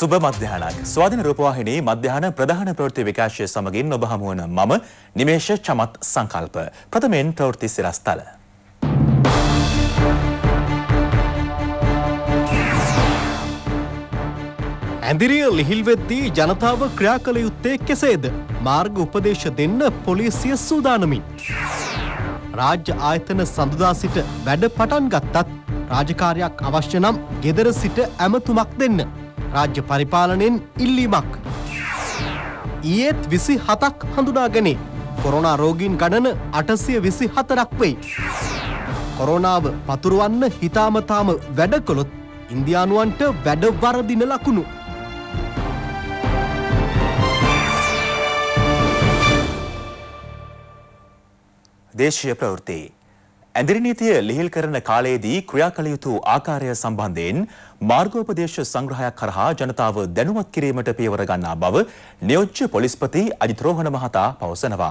සුබ මධ්‍යහනක් ස්වාධින රූපවාහිනී මධ්‍යහන ප්‍රධාන ප්‍රවෘත්ති විකාශය සමගින් ඔබ හමුවන මම නිමේෂ චමත් සංකල්ප ප්‍රථමයෙන් ප්‍රවෘත්ති සිරස්තල. ඇඳිරිය ලිහිල් වෙද්දී ජනතාව ක්‍රියා කළ යුත්තේ කෙසේද? මාර්ග උපදේශ දෙන්න පොලිසිය සූදානමින්. රාජ්‍ය ආයතන සඳුදා සිට වැඩ පටන් ගත්තත් රාජකාරයක් අවශ්‍ය නම් ගෙදර සිට ඇමතුමක් දෙන්න. රාජ්‍ය පරිපාලනයෙන් ඉල්ලීමක්. ඊයේත් විසි හතක් හඳුනාගනේ කොරොනා රෝගීන් ගණන අටසිය විසි හතරක් වෙයි. කොරෝනාව පතුරුවන්න හිතාමතාම වැඩකොළොත් ඉන්දයානුවන්ට වැඩ වරදින ලකුණු. දේශය ප්‍රවෘතියේ ඇඳරි නීතිය ලිහිල් කරන කාලයේදී ක්‍රියා කළ යුතු ආකාරය සම්බන්ධයෙන් මාර්ගෝපදේශ සංග්‍රහයක් කරහා ජනතාව දැනුවත් කිරීමට පියවර ගන්නා බව නියෝජ්‍ය පොලිස්පති අජිත් රෝහණ මහතා පවසනවා.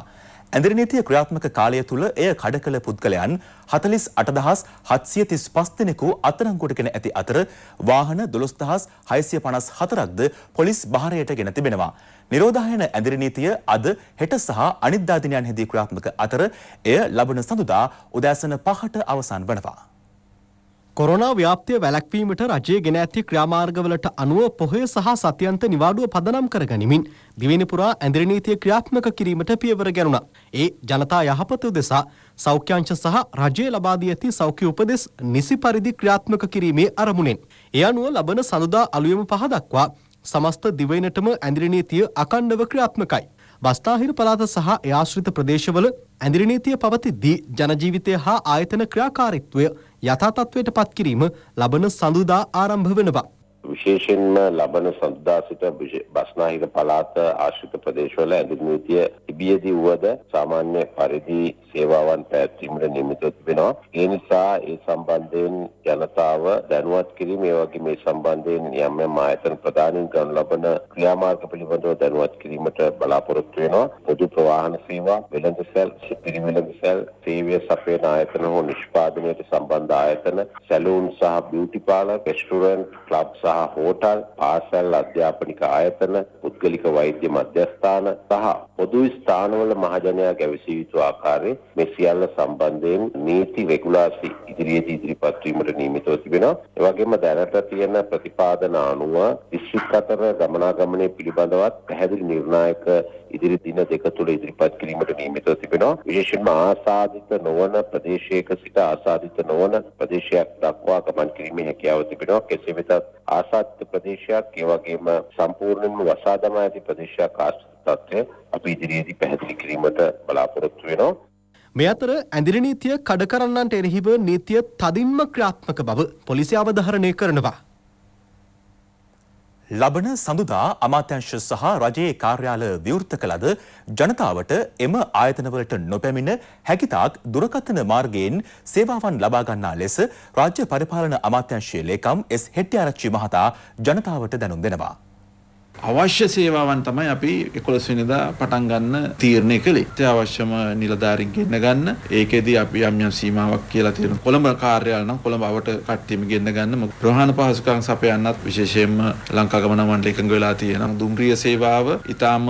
ඇඳරි නීතිය ක්‍රියාත්මක කාලය තුල එය කඩ කළ පුද්ගලයන් 48735 දෙනෙකු අත්අඩංගුවටගෙන ඇති අතර වාහන 12654ක්ද පොලිස් භාරයට ගෙන තිබෙනවා. නිරෝධායන ඇඳිරි නීතිය අද හෙට සහ අනිද්දා දිනයන්හිදී ක්‍රියාත්මක අතර එය ලබන සඳුදා උදෑසන 5ට අවසන් වනවා. කොරෝනා ව්‍යාප්තිය වැළැක්වීමට රජය ගෙන ඇති ක්‍රියාමාර්ගවලට අනුව පොහොය සහ සතියන්ත නිවාඩුව පදනම් කර ගනිමින් දිවෙන පුරා ඇඳිරි නීතිය ක්‍රියාත්මක කිරීමට පියවර ගැනුණා. ඒ ජනතා යහපත උදෙසා සෞඛ්‍යංශ සහ රජය ලබා දී ඇති සෞඛ්‍ය උපදෙස් නිසි පරිදි ක්‍රියාත්මක කිරීමේ අරමුණෙන්. ඒ අනුව ලබන සඳුදා අලුයම පහ දක්වා සමස්ත දිවයිනටම ඇඳිරි නීතිය අකණ්ඩව ක්‍රියාත්මකයි. බස්නාහිර පළාත සහ ඒ ආශ්‍රිත ප්‍රදේශවල ඇඳිරි නීතිය පවතිද්දී ජනජීවිතය හා ආයතන ක්‍රියාකාරීත්වය යථා තත්ත්වයට පත්කිරීම ලබන සඳුදා ආරම්භ වෙනවා. විශේෂයෙන්ම ලබන සඳුදා සිට බස්නාහිර පළාත ආශ්‍රිත ප්‍රදේශවල ඇඳුම් නීතිය තිබියදී වුවද සාමාන්‍ය පරිදි සේවාවන් පැවැත්වීමට නියමිත තිබෙනවා. ඒ නිසා ඒ සම්බන්ධයෙන් ජනතාව දැනුවත් කිරීම ඒ වගේ මේ සම්බන්ධයෙන් යම් යම් ආයතන ප්‍රදානින් ගනු ලබන ක්‍රියාමාර්ග පිළිබඳව දැනුවත් කිරීමට බලාපොරොත්තු වෙනවා. පොදු ප්‍රවාහන සේවා, වෙළඳ සැල්, සිතිරි වෙළඳ සැල්, සේවය සපයන ආයතන හෝ නිෂ්පාදනයට සම්බන්ධ ආයතන, සැලූන් සහ බියුටි පාර්ලර්, රෙස්ටුරන්ට්, ක්ලබ් සහ සහ හෝටල් පාසල් අධ්‍යාපනික ආයතන පුද්ගලික වෛද්‍ය මධ්‍යස්ථාන සහ පොදු ස්ථානවල මහජනයා ගැවසිය යුතු ආකාරයේ මේ සියල්ල සම්බන්ධයෙන් නීති රෙගුලාසි ඉදිරියේදී ඉදිරිපත් වීමට නියමිතව තිබෙනවා. ඒ වගේම දැනට තියෙන ප්‍රතිපාදන අනුව දිස්ත්‍රික් අතර ගමනාගමනය පිළිබඳවත් පැහැදිලි නිර්ණායක ඉදිරි දින දෙක තුළ ඉදිරිපත් කිරීමට නියමිතව තිබෙනවා. විශේෂයෙන්ම ආසාදිත නොවන ප්‍රදේශයක සිට ආසාදිත නොවන ප්‍රදේශයක් දක්වා ගමන් කිරීමේ හැකියාව තිබෙනවා. කෙසේ වෙතත් ආසාදිත ප්‍රදේශයක් ඒ වගේම සම්පූර්ණයෙන්ම වසා දමා ඇති ප්‍රදේශයක් ආශ්‍රිත තත්ත්වය අපි ඉදිරියේදී පැහැදිලි කිරීමට බලාපොරොත්තු වෙනවා. මේ අතර ඇඳිරි නීතිය කඩකරන්නන්ට එරෙහිව නීතිය තදින්ම ක්‍රියාත්මක බව පොලිසිය අවධාරණය කරනවා. ලබන සඳුදා අමාත්‍යංශ සහ රජයේ කාර්යාල විවෘත කළද ජනතාවට එම ආයතනවලට නොපැමිණ හැකිතාක් දුරකථන මාර්ගයෙන් සේවාවන් ලබා ගන්නා ලෙස රාජ්‍ය පරිපාලන අමාත්‍යංශයේ ලේකම් එස් හෙට්ටිආරච්චි මහතා ජනතාවට දැනුම් දෙනවා. අවශ්‍ය සේවාවන් තමයි අපි 11 වෙනිදා පටන් ගන්න තීරණය කළේ. ඒ අවශ්‍යම නිලධාරීන් ගෙන්න ගන්න. ඒකෙදී අපි යම් යම් සීමාවක් කියලා තියෙනවා. කොළඹ කාර්යාල නම් කොළඹ අවට කට්ටියම ගෙන්න ගන්න. ප්‍රධාන පහසුකම් සපයන්නත් විශේෂයෙන්ම ලංකා ගමන මණ්ඩල එකඟ වෙලා තියෙනවා. දුම්රිය සේවාව ඊටාම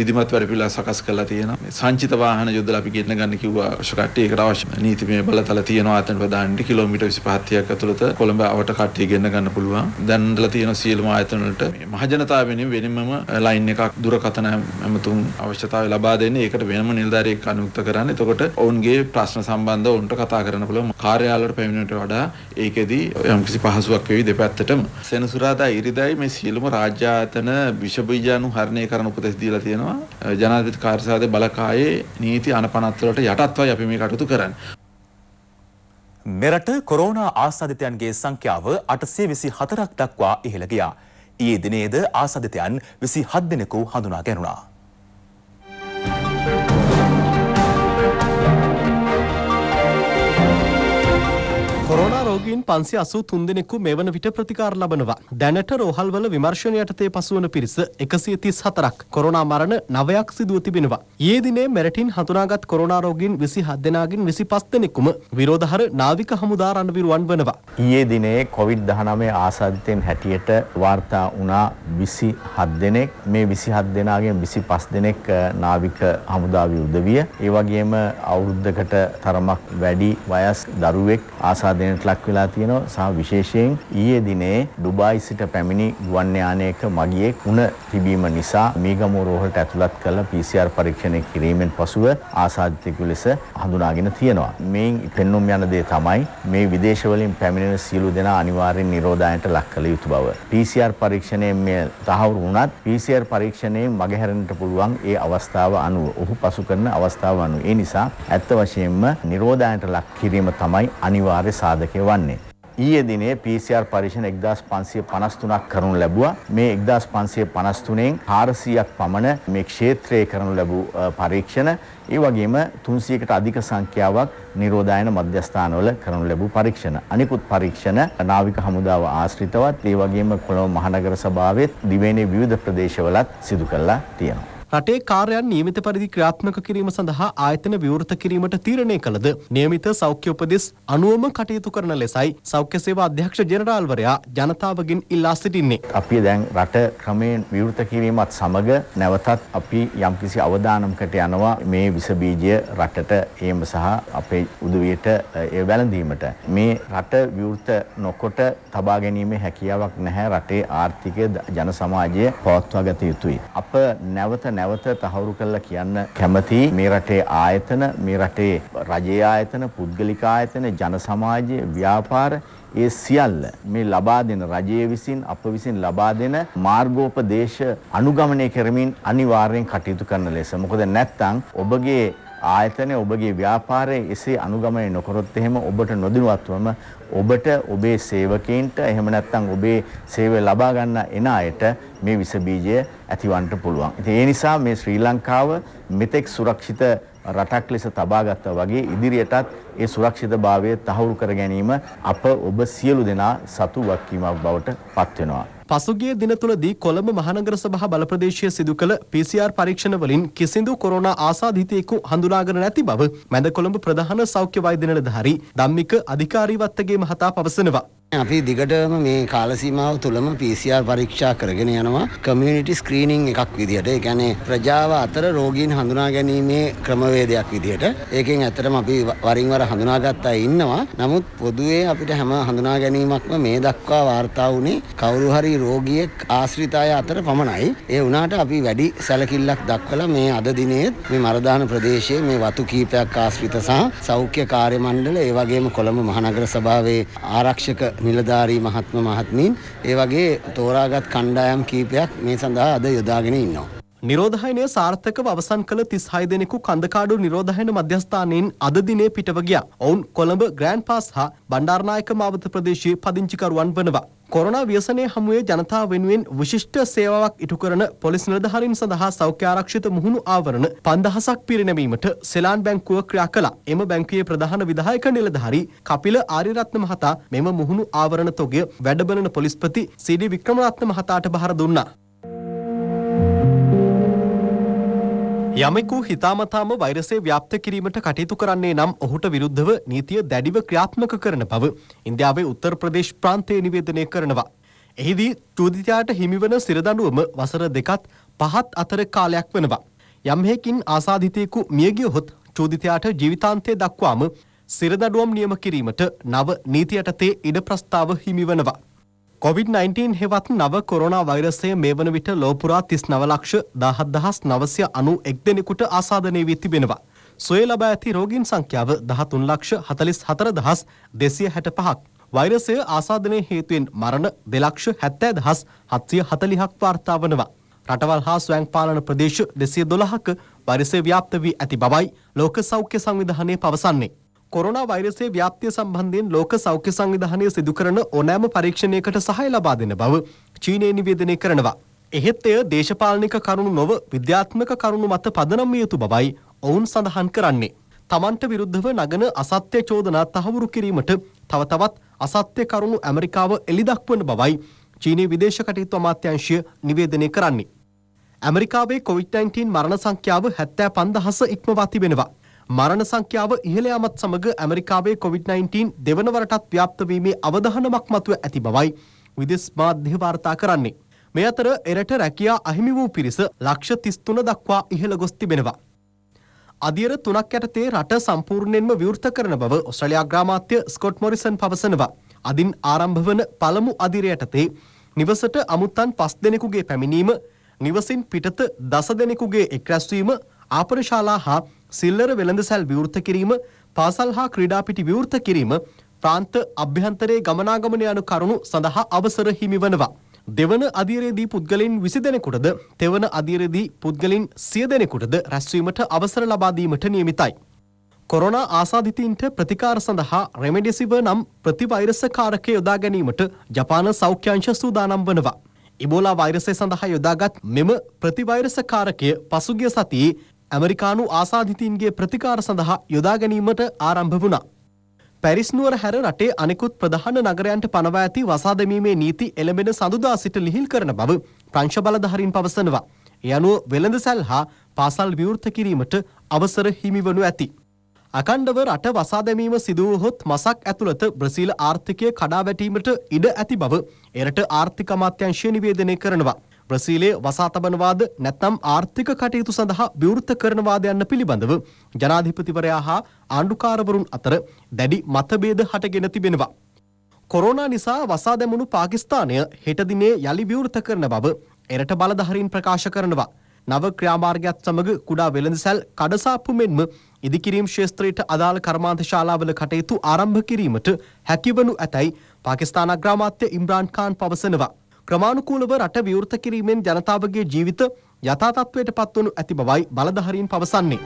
විධිමත් වැඩපිළිවෙල සකස් කරලා තියෙනවා. සංචිත වාහන යොදලා අපි ගෙන්න ගන්න කිව්වා. කට්ටිය ඒකට අවශ්‍ය නීතිමය බලතල තියෙනවා. අතන ප්‍රධානට කිලෝමීටර් 25ක් ඇතුළත කොළඹ අවට කට්ටිය ගෙන්න ගන්න පුළුවන්. දැන් ඉඳලා තියෙන සියලුම ආයතන වලට මහජනතාව වෙනුවෙන් වෙනමම ලයින් එකක් දුරකථන ඇමතුම් අවශ්‍යතාවය ලබා දෙන්නේ ඒකට වෙනම නිලධාරියෙක් අනුයුක්ත කරන්නේ. එතකොට ඔවුන්ගේ ප්‍රශ්න සම්බන්ධව ඔවුන්ට කතා කරන්න පුළුවන්. කාර්යාලවලට පැමිණෙනට වඩා ඒකෙදී යම්කිසි පහසුවක් වේවි දෙපැත්තටම. සෙනසුරාදා ඉරිදායි මේ සියලුම රාජ්‍ය ආයතන විෂබීජානු හරණය කරන උපදෙස් දීලා තියෙනවා. ජනාධිපති කාර්යාලයේ බලකායේ නීති අනපනත් වලට යටත්වයි අපි මේ කටයුතු කරන්නේ. මෙරට කොරෝනා ආසාධිතයන්ගේ සංඛ්‍යාව අටසේ විසි හතරක් දක්වා ඉහළ ගියා. ඊයේ දිනේද ආසාදිතයන් 27 දෙනෙකු හඳුනා ගැනුණා. රෝගීන් පන්සි අසූ තුන්දෙනෙකු මෙවන විට ප්‍රතිකාර ලබනවා. දැනට රෝහල්වල විමර්ශණයටතේ පසුවන පිරිස එකසිය තිස් හතරක් කොරනා මරණ නවයක් සිදුව තිබෙනවා. ඒ දිනේ මෙරටින් හතුනාගත් කොරනාරෝගීන් විසි හත් දෙනාගින් විසි පස් දෙනෙකුම විරෝධහර නාවික හමුදාරන්න විරුවන් වනවා. ඒ දිනේ කොවිඩ් දහනමේ ආසාධිතයෙන් හැටියට වාර්තා වනා විසි හත් දෙනෙක් මේ විසි හත් දෙනාගෙන් විසි පස් දෙනෙක් නාවික හමුදාව යුද්ධවිය. ඒවගේම අවුරුද්ධකට තරමක් වැඩි වයස් දරුවෙක් ආසාධනයට ලක් මතක් වෙලා තියෙනවා සහ විශේෂයෙන් ඊයේ දිනේ ඩුබායි සිට පැමිණි ගුවන් යානයක මගියෙක් වුණ තිබීම නිසා මීගමුව රෝහලට ඇතුළත් කළ PCR පරීක්ෂණය කිරීමෙන් පසුව ආසාදිතයෙකු ලෙස හඳුනාගෙන තියෙනවා. මේන් පෙන්눔 යන දේ තමයි මේ විදේශ වලින් පැමිණෙන සියලු දෙනා අනිවාර්යෙන් නිරෝධායනට ලක් කළ යුතු බව. PCR පරීක්ෂණයෙන් මේ තහවුරු වුණත් PCR පරීක්ෂණයෙන් මගහැරෙන්නට පුළුවන් ඒ අවස්ථාව අනුව ඔහු පසු කරන අවස්ථාව අනුව. ඒ නිසා ඇත්ත වශයෙන්ම නිරෝධායනට ලක් කිරීම තමයි අනිවාර්ය සාධකය වන්නේ. ඊයේ දිනේ PCR පරීක්ෂණ 1553ක් කරනු ලැබුවා. මේ 1553න් 400ක් පමණ මේ ක්ෂේත්‍රයේ කරනු ලැබූ පරීක්ෂණ, ඒ වගේම 300කට අධික සංඛ්‍යාවක් නිරෝධායන මධ්‍යස්ථානවල කරනු ලැබූ පරීක්ෂණ. අනිකුත් පරීක්ෂණ නාවික හමුදාව ආශ්‍රිතවත්, ඒ වගේම කොළඹ මහනගර සභාවෙත් දිවයිනේ විවිධ ප්‍රදේශවලත් සිදු කරලා තියෙනවා. රටේ කාර්යයන් නියමිත පරිදි ක්‍රියාත්මක කිරීම සඳහා ආයතන විවෘත කිරීමට තීරණය කළද නියමිත සෞඛ්‍ය උපදෙස් අනුවම කටයුතු කරන ලෙසයි සෞඛ්‍ය සේවා අධ්‍යක්ෂ ජෙනරාල්වරයා ජනතාවගෙන් ඉල්ලා සිටින්නේ. අපි දැන් රට ක්‍රමයෙන් විවෘත කිරීමත් සමග නැවතත් අපි යම්කිසි අවදානමකට යනවා මේ විස බීජය රටට ඒම සහ අපේ උදවියට ඒ වැළඳීමට මේ රට විවෘත නොකොට තබා ගැනීමේ හැකියාවක් නැහැ රටේ ආර්ථිකය ජන සමාජය පවත්වා ගත යුතුයි. අප නැවත නැවත තහවුරු කරලා කියන්න කැමතියි මේ රටේ ආයතන මේ රටේ රජයේ ආයතන පුද්ගලික ආයතන ජන සමාජය ව්‍යාපාර ඒ සියල්ල මේ ලබා දෙන රජයේ විසින් අප විසින් ලබා දෙන මාර්ගෝපදේශ අනුගමනය කරමින් අනිවාර්යෙන් කටයුතු කරන ලෙස මොකද නැත්නම් ඔබගේ ආයතනය ඔබගේ ව්‍යාපාරයේ එසේ අනුගමනය නොකරොත් එහෙම ඔබට නොදිනුවත්වම ඔබට ඔබේ සේවකයන්ට එහෙම නැත්නම් ඔබේ සේවය ලබා ගන්න එන අයට මේ විස බීජය ඇතිවන්න පුළුවන්. ඉතින් ඒ නිසා මේ ශ්‍රී ලංකාව මෙතෙක් සුරක්ෂිත රටක් ලෙස තබා ගත්තා වගේ ඉදිරියටත් ඒ සුරක්ෂිතභාවය තහවුරු කර ගැනීම අප ඔබ සියලු දෙනා සතු වක්කීමක් බවට පත් වෙනවා. පසුගිය දින තුලදී කොළඹ මහනගර සභා බල ප්‍රදේශයේ සිදු කළ PCR පරීක්ෂණ වලින් කිසිදු කොරෝනා ආසාදිතයෙකු හඳුනාගෙන නැති බව මැද කොළඹ ප්‍රධාන සෞඛ්‍ය වෛද්‍ය නිලධාරී ධම්මික අධිකාරීවත්තගේ මහතා පවසනවා. අපි දිගටම මේ කාලසීමාව තුළම PCR පරීක්ෂා කරගෙන යනවා කමියුනිටි ස්ක්‍රීනින් එකක් විදිහට. ඒ කියන්නේ ප්‍රජාව අතර රෝගීන් හඳුනා ගැනීමේ ක්‍රමවේදයක් විදිහට. ඒකෙන් ඇත්තටම අපි වරින් වර හඳුනාගත් අය ඉන්නවා. නමුත් පොදුවේ අපිට හැම හඳුනා ගැනීමක්ම මේ දක්වා වාර්තා වුණේ කවුරු හරි රෝගියෙක් ආශ්‍රිත අය අතර පමණයි. ඒ වුණාට අපි වැඩි සැලකිල්ලක් දක්වලා මේ අද දිනේ මේ මරදාන ප්‍රදේශයේ මේ වතු කීපයක් ආශ්‍රිත සහ සෞඛ්‍ය කාර්ය මණ්ඩල ඒ වගේම කොළඹ මහනගර සභාවේ ආරක්ෂක නිලධාරී මහත්ම මහත්මීන් ඒ වගේ තෝරාගත් කණ්ඩායම් කීපයක් මේ සඳහා අද යොදාගෙන ඉන්නවා. නිරෝධහයනය සාර්ථකව අවසන් කළ තිස්හය දෙනෙකු කඳකාඩු නිරෝධහයන මධ්‍යස්ථානයෙන් අද දිනේ පිටව ගියා. ඔවුන් කොළඹ ග්‍රෑන්ඩ් පාස් හා බණ්ඩාරනායක මාවත ප්‍රදේශයේ පදිංචිකරුවන් වනවා. කොරනා ව්‍යසනය හමුවේ ජනතාව වෙනුවෙන් විශිෂ්ට සේවාවක් ඉටු කරන පොලිස් නිලධහරින් සඳහා සෞඛ්‍ය ආරක්ෂිත මුහුණු ආවරණ පන්දහසක් පිරිනැමීමට සෙලාන් බැංකුව ක්‍රියා කළා. එම බැංකුවේ ප්‍රධාන විධායක නිලධාරී කපිල ආරිරත්න මහතා මෙම මුහුණු ආවරණ තොගය වැඩබලන පොලිස්පති සීඩී වික්‍රමරත්න මහතාට බහර දුන්නා. යමෙකු හිතාමතාම වෛරසය ව්‍යාප්ත කිරීමට කටයුතු කරන්නේ නම් ඔහුට විරුද්ධව නීතිය දැඩිව ක්‍රියාත්මක කරන බව ඉන්දියාවේ උත්තර ප්‍රදේශ් ප්‍රාන්තය නිවේදනය කරනවා. එහිදී චූදිතයාට හිමිවන සිරදඬුවම වසර දෙකත් පහත් අතර කාලයක් වෙනවා. යම්හෙකින් ආසාධිතයෙකු මියගියහොත් චූදිතයාට ජීවිතාන්තය දක්වාම සිරදඩුවම් නියම කිරීමට නව නීතියටතේ ඉඩ ප්‍රස්ථාව හිමිවනවා. කොවිD-19 හෙවත් නව කොරෝනා වෛරසය මේ වන විට ලෝපුරා තිස් නවලක්ෂ දහත් දහස් නවසය අනු එක් දෙනෙකුට ආසාධනය වී තිබෙනවා. සොය ලබා ඇති රෝගීන් සංඛ්‍යාව දහතුන් ලක්ෂ හතලිස් හතර දහස් දෙසිය හැට පහක්. වෛරසය ආසාධනය හේතුවෙන් මරණ දෙලක්ෂ හැත්තෑ දහස් හත්සිය හතලිහක් වාර්තා වනවා. රටවල් හා ස්වයං පාලන ප්‍රදේශ දෙසිය දොළහක වරිසේ ව්‍යාප්ත වී ඇති බවයි ලෝක සෞඛ්‍ය සංවිධානය පවසන්නේ. කොරෝනා වෛරසයේ ව්‍යාප්තිය සම්බන්ධයෙන් ලෝක සෞඛ්‍ය සංවිධානය සිදු කරන ඕනෑම පරීක්ෂණයකට සහාය ලබා දෙන බව චීනය නිවේදනය කරනවා. එහෙත් එය දේශපාලනික කරුණු නොව විද්‍යාත්මක කරුණු මත පදනම් විය යුතු බවයි ඔවුන් සඳහන් කරන්නේ. තමන්ට විරුද්ධව නගන අසත්‍ය චෝදනා තහවුරු කිරීමට තව තවත් අසත්‍ය කරුණු ඇමරිකාව එළිදක්වන බවයි චීනයේ විදේශ කටයුතු අමාත්‍යාංශය නිවේදනය කරන්නේ. ඇමරිකාවේ කොවිඩ්-19 මරණ සංඛ්‍යාව 75000 ඉක්මවා තිබෙනවා. මරණ සංඛ්‍යාව ඉහළ යාමත් සමග ඇමරිකාවේ කොවිD-19 දෙවන වරටත් ව්‍යාප්ත වීමේ අවධානමක් මතුව ඇති බවයි විදෙස් මාධ්‍ය වාර්තා කරන්නේ. මේ අතර එරට රැකියා අහිමි වූ පිරිස ලක්ෂ 33 දක්වා ඉහළ ගොස් තිබෙනවා. අදියර තුනක් යටතේ රට සම්පූර්ණයෙන්ම විවෘත කරන බව ඔස්ට්‍රේලියා ග්‍රාමාත්‍ය ස්කොට් මොරිසන් පවසනවා. අදින් ආරම්භ වන පළමු අදියර යටතේ නිවසට අමුත්තන් 5 දෙනෙකුගේ පැමිණීම නිවසින් පිටත දස දෙනෙකුගේ එක්රැස්වීම ආපනශාලා හා සිල්ලර වෙළඳසැල් විවෘත කිරීම පාසල් හා ක්‍රීඩාපිටි විවෘත කිරීම ප්‍රාන්ත අභ්‍යන්තරයේ ගමනාගමන යනු කරුණු සඳහා අවසර හිමි වනවා. දෙවන අධීරයේදී පුද්ගලින් විසි දෙනෙකුටද තෙවන අධීරයේදී පුද්ගලින් සිය දෙනෙකුටද රැස්වීමට අවසර ලබාදීමට නියමිතයි. කොරොන ආසාධිතීන්ට ප්‍රතිකාර සඳහා රෙමඩිසිව නම් ප්‍රතිවෛරස කාරකය යොදා ගැනීමට ජපාන සෞඛ්‍යංශ සූදානම් වනවා. ඉබෝලා වෛරසය සඳහා යොදාගත් මෙම ප්‍රතිවෛරස කාරකය පසුගිය සතියේ ඇමරිකානු ආසාධිතීන්ගේ ප්‍රතිකාර සඳහා යොදා ගැනීමට ආරම්භ වුණා. පැරිස් නුවර හැර රටේ අනෙකුත් ප්‍රධාන නගරයන්ට පනවා ඇති වසාදමීමේ නීති එළඹෙන සඳුදා සිට ලිහිල් කරන බව ප්‍රංශ බලධාරීන් පවසනවා. ඒ අනුව වෙළඳසැල් හා පාසල් විවෘත කිරීමට අවසර හිමිවනු ඇති. අකණ්ඩව රට වසාදැමීම සිදුවහොත් මසක් ඇතුළත බ්‍රසීල ආර්ථිකය කඩාවැටීමට ඉඩ ඇති බව එරට ආර්ථික අමාත්‍යංශය නිවේදනය කරනවා. ප්‍රසීලයේ වසා තබනවාද නැත්නම් ආර්ථික කටයුතු සඳහා විවෘත කරනවාද යන්න පිළිබඳව ජනාධිපතිවරයා හා ආණ්ඩුකාරවරුන් අතර දැඩි මතභේද හටගෙන තිබෙනවා. කොරෝනා නිසා වසා දැමුණු පාකිස්තානය හෙට දිනේ යලි විවෘත කරන බව එරට බලධාරීන් ප්‍රකාශ කරනවා. නව ක්‍රියාමාර්ගයත් සමග කුඩා වෙළඳසැල් කඩසාප්පු මෙන්ම ඉදිකිරීම් ශේස්ත්‍රයට අදාළ කර්මාන්ත ශාලාවල කටයුතු ආරම්භ කිරීමට හැකිවනු ඇතැයි පාකිස්තාන අග්‍රාමාත්‍ය ඉම්රාන් ඛාන් පවසනවා. ක්‍රමානුකූලව රට විවෘත කිරීමෙන් ජනතාවගේ ජීවිත යථා තත්ත්වයට පත්වනු ඇති බවයි බලධාරීන් පවසන්නේ.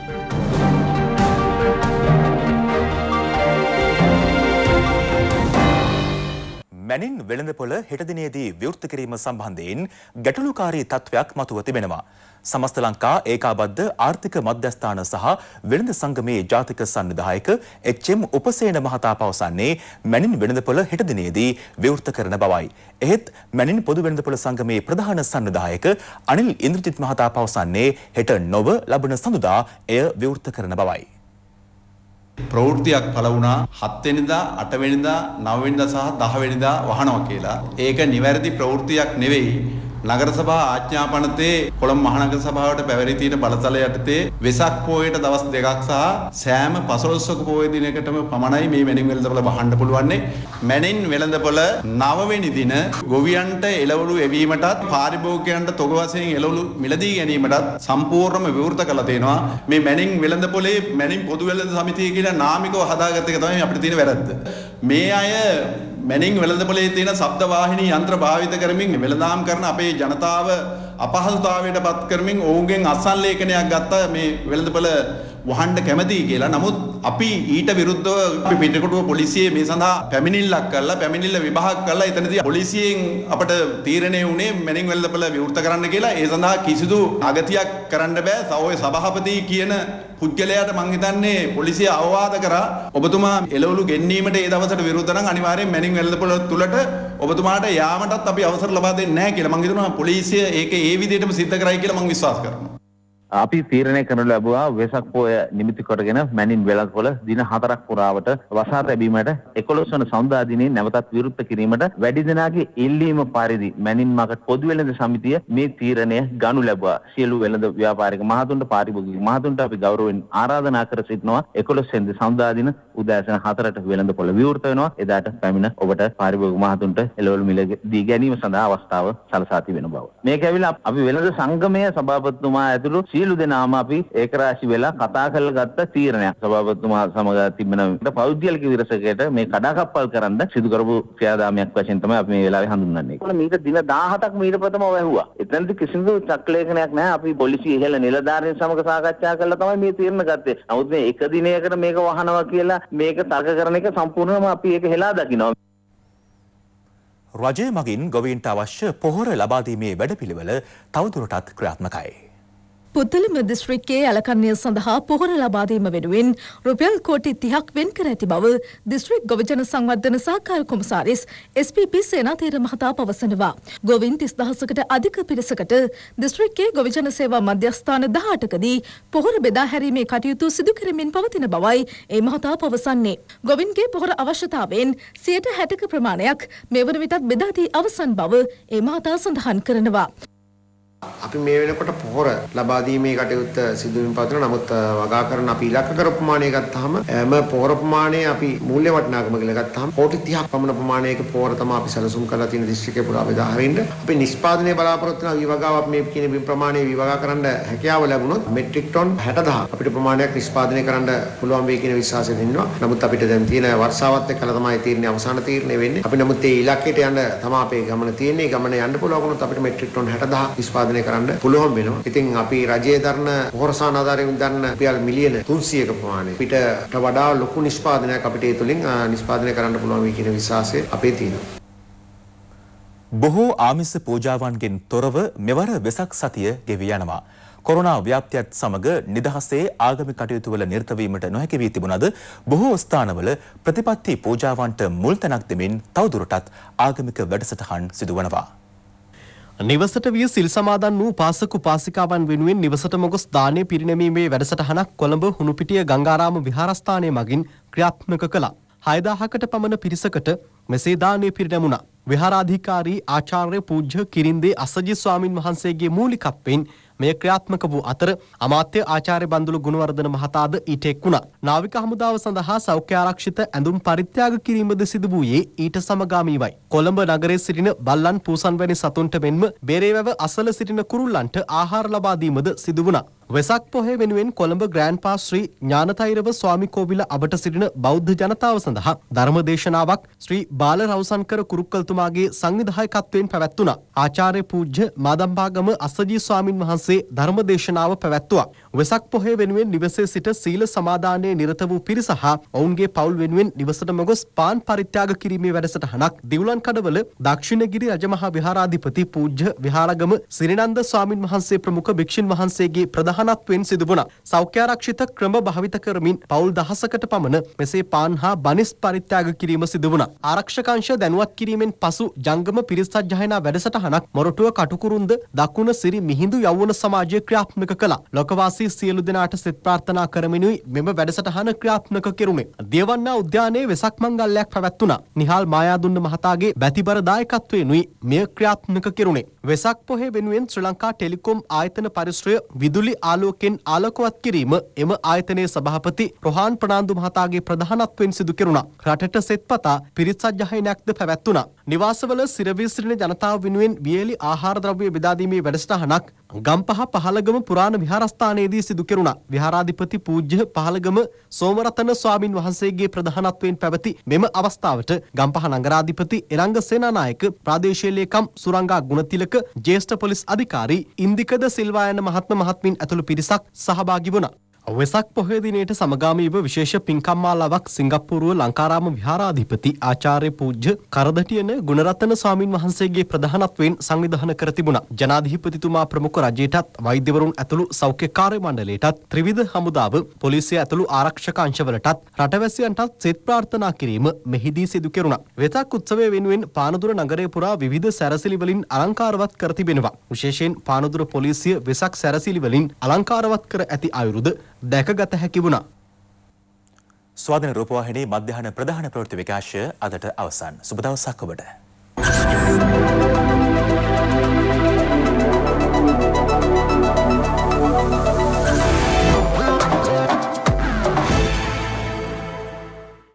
මැනින් වෙළඳපොළ හෙටදිනයේදී විවෘත කිරීම සම්බන්ධයෙන් ගැටලුකාරී තත්ත්වයක් මතුව තිබෙනවා. සමස්ත ලංකා ඒකාබද්ධ ආර්ථික මධ්‍යස්ථාන සහ වෙළඳ සංගමේ ජාතික සංවිධායක එච්.එම්. උපසේන මහතා පවසන්නේ මැනින් වෙළඳපොළ හෙටදිනයේදී විවෘත කරන බවයි. එහෙත් මැනින් පොදු වෙළඳපොළ සංගමේ ප්‍රධාන සංවිධායක අනිල් ඉන්ද්‍රජිත් මහතා පවසන්නේ හෙට නොව ලබන සඳුදා එය විවෘත කරන බවයි. ප්‍රවෘත්තියක් පළ වුණා 7 වෙනිදා 8 වෙනිදා 9 වෙනිදා සහ 10 වෙනිදා වහනවා කියලා. ඒක නිවැරදි ප්‍රවෘත්තියක් නෙවෙයි. නගර සභා ආඥාපනතේ කොළඹ මහනගර සභාවට පැවරී තියෙන බලතල යටතේ වෙසක් පෝයට දවස් දෙකක් සහ සෑම පසළොස්වක පෝය දිනකටම පමණයි මේ මැනින් වෙළඳපොළ බහන්න පුළුවන්නේ. මැනින් වෙළඳපොළ 9 වෙනි දින ගොවියන්ට එළවලු එවීමටත් පාරිභෝගිකයන්ට තොග වශයෙන් එළවලු මිලදී ගැනීමටත් සම්පූර්ණයෙන්ම විවෘත කරලා තියෙනවා. මේ මැනින් වෙළඳපොලේ මැනින් පොදු වෙළඳ සමිතිය කියලා නාමිකව හදාගත්ත එක තමයි අපිට තියෙන වැරද්ද. මේ අය මැනින් වෙළඳපොලේ තියෙන ශබ්ද වාහිනී යන්ත්‍ර භාවිත කරමින් වෙළඳාම් කරන අපේ ජනතාව අපහසුතාවයට පත් කරමින් ඔවුන්ගෙන් අසල්ලේඛනයක් ගත්ත මේ වෙළඳපොල වහන්ඩ කැමතියි කියලා නමුත් අපි ඊට විරුද්ධ පිටකොටුව පොලිසිය මේ සඳහා පැමිණිල්ලක් කරලා පැමිණිල්ල විභාග කරලා එතනදී පොලිසියෙන් අපට තීරණය වුණේ මැනින් වෙල්ලපල විවෘත කරන්න කියලා ඒ සඳහා කිසිදු අගතියක් කරන්න බෑ සවෝය සභාපති කියන පුද්ගලයාට මං හිතන්නේ පොලිසිය අවවාද කරා ඔබතුමා එළවලු ගෙන්නීමට ඒ දවසට විරුද්ධ නම් අනිවාර්යෙන් මැනින් වෙල්ලපල තුලට ඔබතුමාට යාමටත් අපි අවසර ලබා දෙන්නේ නැහැ කියලා මං හිතනවා පොලිසිය ඒක ඒ විදිහටම සිද්ධ කරයි කියලා මං විශ්වාස කරනවා අපි තීරණය කරනු ලැබුවා වෙසක් පෝය නිමිති කොටගෙන මැනින් වෙලක්වල දින හතරක් පුරාවට වසා තැබීමට 11 වන සඳුදා දිනේ නැවතත් විරුද්ධ කිරීමට වැඩි දෙනාගේ ඉල්ලීම පරිදි මැනින් මාකට් පොදු වෙළඳ සමිතිය මේ තීරණය ගනු ලැබුවා. සියලු වෙළඳ ව්‍යාපාරික මහතුන්ට පාරිභෝගික මහතුන්ට අපි ගෞරවයෙන් ආරාධනා කර සිටිනවා 11 වෙනිදා සඳුදා දින උදෑසන 4ට වෙළඳ පොළ විවෘත වෙනවා. එදාට පැමිණ ඔබට පාරිභෝගික මහතුන්ට එළවලු මිල දී ගැනීම සඳහා අවස්ථාව සලසා තිබෙන බව. මේක ඇවිල්ලා අපි වෙළඳ සංගමයේ සභාපතිතුමා ඇතුළු සිය සියලු දෙනාම අපි ඒකරාශි වෙලා කතා කරලා ගත්ත තීරණයක්. සභාපතිතුමා සමග තිබෙන පෞද්ගලික විරසකයට මේ කඩාකප්පල් කරන්න සිදු කරපු ක්‍රියාදාමයක් වශයෙන් තමයි අපි මේ වෙලාවේ හඳුන්වන්නේ. ඒකවල මේක දින 17ක් මීට ප්‍රථම වැහුවා. එතනදී කිසිදු චක්‍රලේඛනයක් නැහැ. අපි පොලිසිය ඉහළ නිලධාරීන් සමග සාකච්ඡා කරලා තමයි මේ තීරණ ගත්තේ. නමුත් මේ එක දිනයකට මේක වහනවා කියලා මේක තර්ක කරන එක සම්පූර්ණයෙන්ම අපි ඒක හෙලා දකිනවා. රජය මගින් ගොවීන්ට අවශ්‍ය පොහොර ලබාදීමේ වැඩපිළිවෙල තවදුරටත් ක්‍රියාත්මකයි. පුද්ගලම දිස්ත්‍රික්කයේ ඇලකන්නය සඳහා පොහොර ලබාදීම වෙනුවෙන් රුපියල් කෝටි තිහක් වෙන් කර ඇති බව දිස්ත්‍රික් ගොවිජන සංවර්ධන සහකාර කොමසාරිස් SPP සේනාතීර මහතා පවසනවා. ගොවින් තිස් දහසකට අධික පිරිසකට දිස්ත්‍රික්කයේ ගොවිජන සේවා මධ්‍යස්ථාන දහටකදී පොහොර බෙදා හැරීමේ කටයුතු සිදු කරමින් පවතින බවයි ඒ මහතා පවසන්නේ. ගොවින්ගේ පොහොර අවශ්‍යතාවෙන් සියයට හැටක ප්‍රමාණයක් මෙවන විටත් බෙදාදී අවසන් බව ඒ මහතා සඳහන් කරනවා. අපි මේ වෙනකොට පොහොර ලබා දීමේ කටයුත්ත සිදුවීම පවතන නමුත් වගා කරන අපි ඉලක්ක කර ප්‍රමාණය ගත්තාම එම පොහොර ප්‍රමාණය අපි මූල්‍ය වටිනාකම කියලා ගත්තාම කෝටි 30ක් පමණ ප්‍රමාණයක පොහොර තමයි අපි සැලසුම් කරලා තියෙන දිස්ත්‍රික්කේ පුරා බෙදාහරින්න අපි නිෂ්පාදනයේ බලාපොරොත්තු වෙන විවගාව අපි මේ කියන බිම් ප්‍රමාණය විවගා කරන්න හැකියාව ලැබුණොත් මෙට්‍රික් ටන් 60000 අපිට ප්‍රමාණයක් නිෂ්පාදනය කරන්න පුළුවන් වෙයි කියන විශ්වාසය දෙනවා නමුත් අපිට දැන් තියෙන වර්ෂාවත් එක්කලා තමයි තීරණය අවසාන තීරණය වෙන්නේ අපි නමුත් ඒ ඉලක්කයට යන්න තමයි අපේ ගමන තියෙන්නේ ගමන යන්න පුළුවන් වුණොත් අපිට මෙට්‍රික් ටන් 60000 නිෂ්පාදනය අධ්‍යාපනය කරන්න පුළුවන් වෙනවා. ඉතින් අපි රජයේ දරන හොරසාන ආධාරයෙන් දරන රුපියල් මිලියන 300ක ප්‍රමාණය පිටට වඩා ලොකු නිෂ්පාදනයක් අපිට ඒ තුලින් නිෂ්පාදනය කරන්න පුළුවන් වෙයි කියන විශ්වාසය අපේ තියෙනවා. බොහෝ ආමිස පූජාවන්ගෙන් තොරව මෙවර වෙසක් සතිය ගෙවී යනවා. කොරෝනා ව්‍යාප්තියත් සමග නිදහසේ ආගමික කටයුතුවල නිරත වීමට නොහැකි වී තිබුණද බොහෝ ස්ථානවල ප්‍රතිපත්ති පූජාවන්ට මුල් තැනක් දෙමින් තවදුරටත් ආගමික වැඩසටහන් සිදු වනවා. නිවසට විය සිල් සමාදන් වූ පාසක උපාසිකාවන් වෙනුවෙන් නිවසටම ගොස් දානය පිරිනැමීමේ වැඩසටහනක් කොළඹ හුණුපිටිය ගංගාරාම විහාරස්ථානය මගින් ක්‍රියාත්මක කළා. 6000කට පමණ පිරිසකට මෙසේ දානය පිරිනැමුණා. විහාරාධිකාරී ආචාර්ය පූජ්‍ය කිරින්දේ අසජි ස්වාමින් වහන්සේගේ මූලිකත්වයෙන් මෙය ක්‍රියාත්මක වූ අතර අමාත්‍ය ආචාර්ය බන්දුලු ගුණවර්ධන මහතාද ඊට එක් වුණා. නාවික හමුදාව සඳහා සෞඛ්‍ය ආරක්ෂිත ඇඳුම් පරිත්‍යාග කිරීමද සිදු වූයේ ඊට සමගාමීවයි. කොළඹ නගරයේ සිටින බල්ලන් පූසන් වැනි සතුන්ට මෙන්ම බෙරේවැව අසල සිටින කුරුල්ලන්ට ආහාර ලබා දීමද සිදු වුණා. වෙසක් පොහේ වෙනුවෙන් කොළඹ ග්‍රෑන්ඩ් පාස් ශ්‍රී ඥානතෛරව ස්වාමි කෝවිල අබට සිටින බෞද්ධ ජනතාව සඳහා ධර්ම දේශනාවක් ශ්‍රී බාල රවුසන්කර කුරුක්කල්තුමාගේ සංවිධායකත්වයෙන් පැවැත්වුණා. ආචාර්ය පූජ්‍ය මාදම්භාගම අස්සජී ස්වාමින් වහන්සේ ධර්ම දේශනාව පැවැත්වුවා. වෙසක් පොහේ වෙනුවෙන් නිවසේ සිට සීල සමාදානයේ නිරත වූ පිරිස හා ඔවුන්ගේ පවුල් වෙනුවෙන් නිවසටම ගොස් පාන් පරිත්‍යාග කිරීමේ වැඩසටහනක් දිවුලන් කඩවල දක්ෂිණගිරි රජමහා විහාරාධිපති පූජ්‍ය විහාරගම සිරිනන්ද ස්වාමින් වහන්සේ ප්‍රමුඛ භික්ෂුන් වහන්සේගේ ප්‍රධාන සහනත්වෙන් සිදුවුණා. සෞඛ්‍යාරක්ෂිත ක්‍රම භාවිත කරමින් පවුල් දහසකට පමණ මෙසේ පාන් හා බනිස් පරිත්‍යාග කිරීම සිදුවුණා. ආරක්ෂකංශ දැනුවත් කිරීමෙන් පසු ජංගම පිරිස්සජ්ජහනා වැඩසටහනක් මොරටුව කටුකුරුන්ද දකුණ සිරි මිහිඳු යෞවන සමාජය ක්‍රියාත්මක කළා. ලොකවාසී සියලු දෙනාට සෙත් ප්‍රාර්ථනා කරමිනුයි මෙම වැඩසටහන ක්‍රියාත්මක කෙරුණේ. දියවන්නා උද්‍යානයේ වෙසක් මංගල්‍යයක් පැවැත්වුණා. නිහාල් මායාදුන්න මහතාගේ වැතිබර දායකත්වයෙනුයි මෙය ක්‍රියාත්මක කෙරුණේ. වෙසක් පොහේ වෙනුවෙන් ශ්‍රී ලංකා ටෙලිකොම් ආයතන පරිශ්‍රය විදුලි ආලෝකෙන් ආලෝකවත් කිරීම එම ආයතනයේ සභාපති රොහාන් ප්‍රනාන්දු මහතාගේ ප්‍රධානත්වයෙන් සිදු කෙරුණා. රටට සෙත්පතා පිරිත් සජ්ජහායනයක්ද පැවැත්වුණා. නිවාසවල සිරවිසිරණ ජනතාව වෙනුවෙන් වියලි ආහාර ද්‍රව්‍ය බෙදා දීමේ වැඩසටහනක් ගම්පහ පහළගම පුරාණ විහාරස්ථානයේදී සිදු කෙරුණා. විහාරාධිපති පූජ්‍ය පහළගම සෝමරතන ස්වාමින් වහන්සේගේ ප්‍රධානත්වයෙන් පැවති මෙම අවස්ථාවට ගම්පහ නගරාධිපති එරංග සේනානායක ප්‍රාදේශීය ලේකම් සුරංගා ගුණතිලක ජ්‍යෙෂ්ඨ පොලිස් අධිකාරී ඉන්දිකද සිල්වා යන මහත්ම මහත්මින් ඇතුළු ඇතුළු පිරිසක් සහභාගි වුණා. වෙසක් පොහොය දිනයට සමගාමීව විශේෂ පින්කම් මාලාවක් සිංගප්පූරුව ලංකාරාම විහාරාධිපති ආචාර්ය පූජ්‍ය කරදටියන ගුණරත්න ස්වාමින් වහන්සේගේ ප්‍රධානත්වයෙන් සංවිධානය කර තිබුණා. ජනාධිපතිතුමා ප්‍රමුඛ රජයටත් වෛද්‍යවරුන් ඇතුළු සෞඛ්‍ය කාර්ය මණ්ඩලයටත් ත්‍රිවිධ හමුදාව පොලිසිය ඇතුළු ආරක්ෂක අංශවලටත් රටවැසියන්ටත් සෙත් ප්‍රාර්ථනා කිරීම මෙහිදී සිදු කෙරුණා. වෙසක් උත්සවය වෙනුවෙන් පානදුර නගරය පුරා විවිධ සැරසිලි වලින් අලංකාරවත් කර තිබෙනවා. විශේෂයෙන් පානදුර පොලිසිය වෙසක් සැරසිලි වලින් අලංකාරවත් කර ඇති අයුරුද දැකගත හැකි වුණා. ස්වාධීන රූපවාහිනී මධ්‍යහන ප්‍රධාන ප්‍රවෘත්ති විකාශය අදට අවසන්. සුබ දවසක් ඔබට.